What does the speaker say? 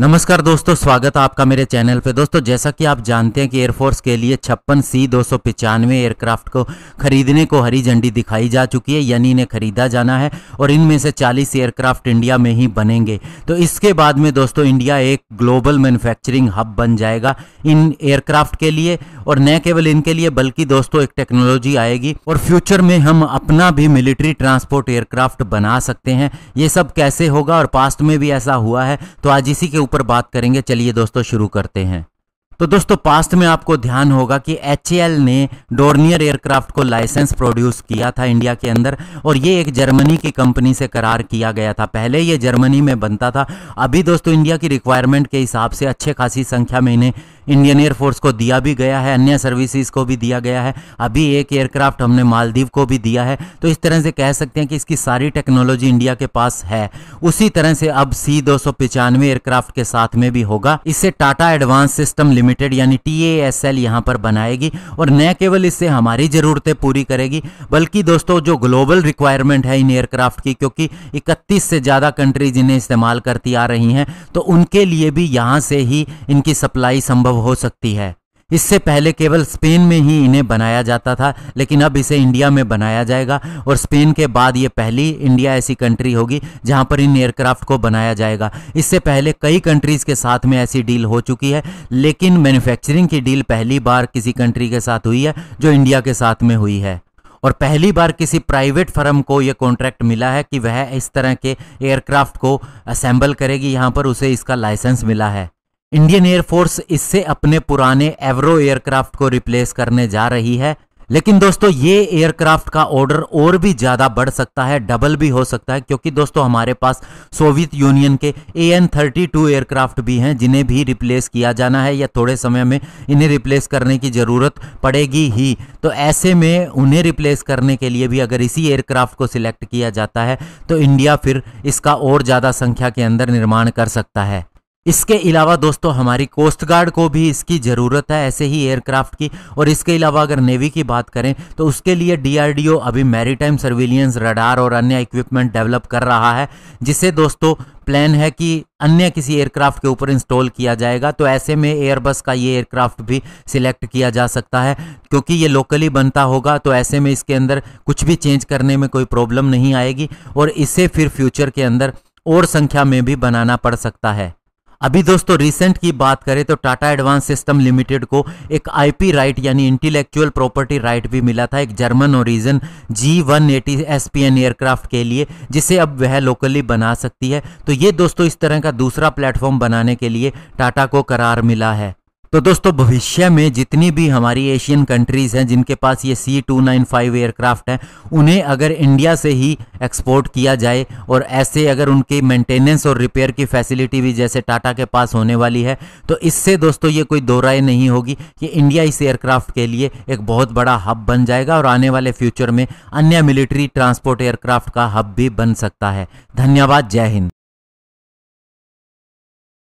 नमस्कार दोस्तों स्वागत है आपका मेरे चैनल पे दोस्तों जैसा कि आप जानते हैं कि एयरफोर्स के लिए छप्पन सी दो एयरक्राफ्ट को खरीदने को हरी झंडी दिखाई जा चुकी है यानी इन्हें खरीदा जाना है और इनमें से 40 एयरक्राफ्ट इंडिया में ही बनेंगे तो इसके बाद में दोस्तों इंडिया एक ग्लोबल मैन्युफैक्चरिंग हब बन जाएगा इन एयरक्राफ्ट के लिए और न केवल इनके लिए बल्कि दोस्तों एक टेक्नोलॉजी आएगी और फ्यूचर में हम अपना भी मिलिट्री ट्रांसपोर्ट एयरक्राफ्ट बना सकते हैं ये सब कैसे होगा और पास्ट में भी ऐसा हुआ है तो आज इसी के ऊपर बात करेंगे चलिए दोस्तों शुरू करते हैं तो दोस्तों पास्ट में आपको ध्यान होगा कि एच ने डोर्नियर एयरक्राफ्ट को लाइसेंस प्रोड्यूस किया था इंडिया के अंदर और ये एक जर्मनी की कंपनी से करार किया गया था पहले ये जर्मनी में बनता था अभी दोस्तों इंडिया की रिक्वायरमेंट के हिसाब से अच्छे खासी संख्या में इन्हें इंडियन एयरफोर्स को दिया भी गया है अन्य सर्विसेज को भी दिया गया है अभी एक एयरक्राफ्ट हमने मालदीव को भी दिया है तो इस तरह से कह सकते हैं कि इसकी सारी टेक्नोलॉजी इंडिया के पास है उसी तरह से अब सी दो एयरक्राफ्ट के साथ में भी होगा इससे टाटा एडवांस सिस्टम लिमिटेड यानी टी ए एस एल यहाँ पर बनाएगी और न केवल इससे हमारी ज़रूरतें पूरी करेगी बल्कि दोस्तों जो ग्लोबल रिक्वायरमेंट है इन एयरक्राफ्ट की क्योंकि इकतीस से ज़्यादा कंट्रीज इन्हें इस्तेमाल करती आ रही हैं तो उनके लिए भी यहाँ से ही इनकी सप्लाई संभव संभव हो सकती है इससे पहले केवल स्पेन में ही इन्हें बनाया जाता था लेकिन अब इसे इंडिया में बनाया जाएगा और स्पेन के बाद ये पहली इंडिया ऐसी कंट्री होगी जहां पर इन एयरक्राफ्ट को बनाया जाएगा इससे पहले कई कंट्रीज़ के साथ में ऐसी डील हो चुकी है लेकिन मैन्युफैक्चरिंग की डील पहली बार किसी कंट्री के साथ हुई है जो इंडिया के साथ में हुई है और पहली बार किसी प्राइवेट फर्म को यह कॉन्ट्रैक्ट मिला है कि वह इस तरह के एयरक्राफ्ट को असेंबल करेगी यहाँ पर उसे इसका लाइसेंस मिला है इंडियन एयरफोर्स इससे अपने पुराने एवरो एयरक्राफ्ट को रिप्लेस करने जा रही है लेकिन दोस्तों ये एयरक्राफ्ट का ऑर्डर और भी ज़्यादा बढ़ सकता है डबल भी हो सकता है क्योंकि दोस्तों हमारे पास सोवियत यूनियन के A N thirty two aircraft भी हैं जिन्हें भी रिप्लेस किया जाना है या थोड़े समय में इन्हें रिप्लेस करने की ज़रूरत पड़ेगी ही तो ऐसे में उन्हें रिप्लेस करने के लिए भी अगर इसी एयरक्राफ्ट को सिलेक्ट किया जाता है तो इंडिया फिर इसका और ज़्यादा संख्या के अंदर निर्माण कर सकता है इसके अलावा दोस्तों हमारी कोस्ट गार्ड को भी इसकी ज़रूरत है ऐसे ही एयरक्राफ्ट की और इसके अलावा अगर नेवी की बात करें तो उसके लिए डीआरडीओ अभी मैरीटाइम सर्विलियंस रडार और अन्य इक्विपमेंट डेवलप कर रहा है जिसे दोस्तों प्लान है कि अन्य किसी एयरक्राफ्ट के ऊपर इंस्टॉल किया जाएगा तो ऐसे में एयरबस का ये एयरक्राफ्ट भी सिलेक्ट किया जा सकता है क्योंकि ये लोकली बनता होगा तो ऐसे में इसके अंदर कुछ भी चेंज करने में कोई प्रॉब्लम नहीं आएगी और इसे फिर फ्यूचर के अंदर और संख्या में भी बनाना पड़ सकता है अभी दोस्तों रिसेंट की बात करें तो टाटा एडवांस सिस्टम लिमिटेड को एक आईपी राइट यानी इंटेलेक्चुअल प्रॉपर्टी राइट भी मिला था एक German origin G one eighty aircraft के लिए जिसे अब वह लोकली बना सकती है तो ये दोस्तों इस तरह का दूसरा प्लेटफॉर्म बनाने के लिए टाटा को करार मिला है तो दोस्तों भविष्य में जितनी भी हमारी एशियन कंट्रीज़ हैं जिनके पास ये C two nine five aircraft हैं उन्हें अगर इंडिया से ही एक्सपोर्ट किया जाए और ऐसे अगर उनके मेंटेनेंस और रिपेयर की फैसिलिटी भी जैसे टाटा के पास होने वाली है तो इससे दोस्तों ये कोई दो राय नहीं होगी कि इंडिया इस एयरक्राफ्ट के लिए एक बहुत बड़ा हब बन जाएगा और आने वाले फ्यूचर में अन्य मिलिट्री ट्रांसपोर्ट एयरक्राफ्ट का हब भी बन सकता है धन्यवाद जय हिंद